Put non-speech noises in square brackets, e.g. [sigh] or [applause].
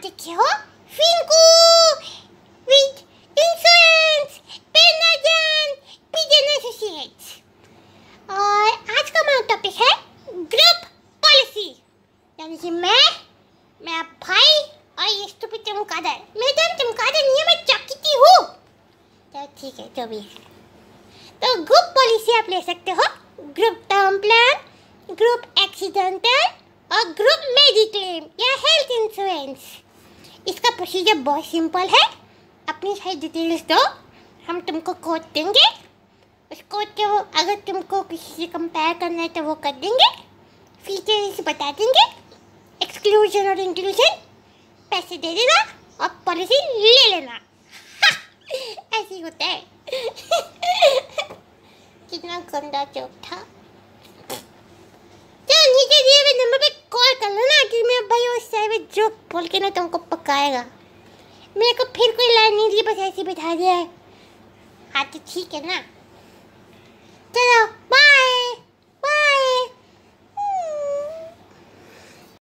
Artık o Finko with insurance Benagen Pigeon और आज का हमारा टॉपिक है ग्रुप पॉलिसी यानी कि मैं मेरा भाई और ये स्टूपिड चमकादर मेरे टाइम चमकादर नहीं है मैं चकीती हूँ तो ठीक है जो भी है तो ग्रुप पॉलिसी आप ले सकते हो group term plan group accidental और ग्रुप मेडिक्लेम इसका प्रोसीजर बहुत सिंपल है अपनी सारी डिटेल्स दो हम तुमको कोड देंगे उस कोड के वो अगर तुमको किसी से कंपेयर करना है तो वो कर देंगे फीचर्स बता देंगे एक्सक्लूजन और इंक्लूजन पैसे दे देना और पॉलिसी ले लेना [laughs] ऐसे ही होता है [laughs] कितना गंदा चौक था जो बोल के ना तुमको पकाएगा मेरे को फिर कोई लाइन नहीं दी बस ऐसे बिठा दिया है हाँ तो ठीक है ना चलो